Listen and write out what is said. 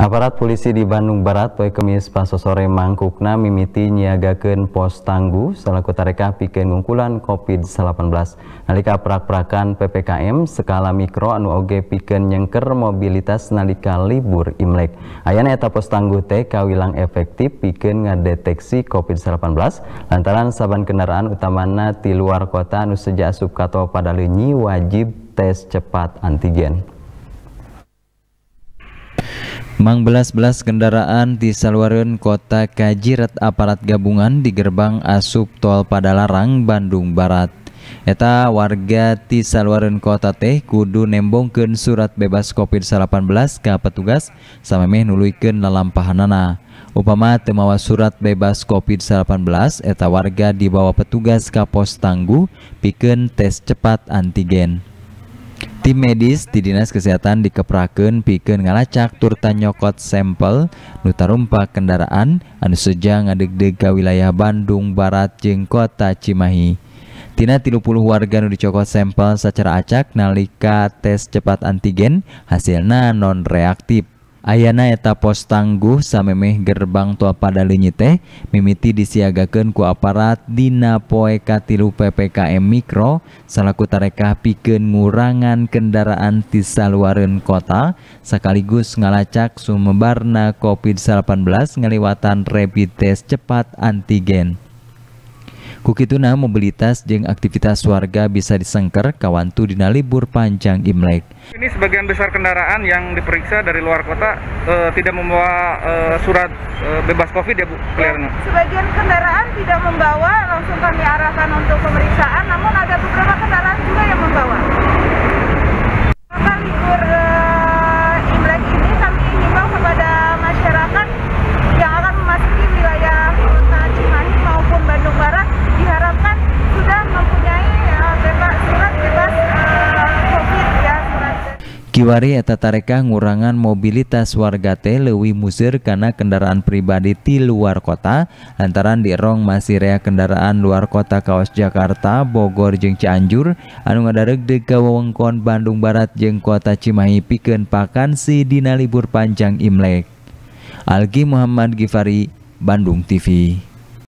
Aparat polisi di Bandung Barat poe Kemis paso sore mangkukna mimiti nyiagakeun pos tangguh selaku tareka pikeun ngungkulan COVID-19. Nalika prak-prakan PPKM skala mikro anu oge pikeun nyengker mobilitas nalika libur Imlek. Ayana eta pos tangguh teh kawilang efektif pikeun ngadeteksi COVID-19 lantaran saban kendaraan utamana ti luar kota anu seja asup kato pada leunyi wajib tes cepat antigen. Mang belas-belas kendaraan di Salwarun kota Kajiret aparat gabungan di gerbang asup tol Padalarang, Bandung Barat. Eta warga di Salwarun kota teh kudu nembongken surat bebas COVID-19 ke petugas samemeh nuluiken lalampahanana. Upama temawa surat bebas COVID-19, eta warga dibawa petugas ke pos tangguh piken tes cepat antigen. Tim medis di Dinas Kesehatan dikepraken piken ngalacak turta nyokot sampel nutarumpa kendaraan anu sejang adeg deg wilayah Bandung Barat jeung kota Cimahi. Tina 30 warga nu dicokot sampel secara acak nalika tes cepat antigen hasilnya non reaktif. Ayana eta pos tangguh samemeh gerbang tua pada leunyeut mimiti disiagakan ku aparat dina poe katilu PPKM mikro salaku tarekah piken ngurangan kendaraan tisa saluareun kota sekaligus ngalacak sumebarna COVID-19 ngeliwatan rapid test cepat antigen. Kukituna mobilitas jeng aktivitas warga bisa disengker kawantu dina libur panjang Imlek. Ini sebagian besar kendaraan yang diperiksa dari luar kota e, tidak membawa e, surat e, bebas Covid ya Bu? Ya, sebagian kendaraan tidak membawa langsung kami arahkan untuk pemeriksaan namun Kiwari eta tarekah ngurangan mobilitas warga teh leuwih musir karena kendaraan pribadi di luar kota lantaran di rong masih rea kendaraan luar kota kawas Jakarta, Bogor jeung Cianjur anu ngadareg di wewengkon Bandung Barat jeung kota Cimahi pikeun pakansi dina libur panjang Imlek. Algi Muhammad Gifari, Bandung TV.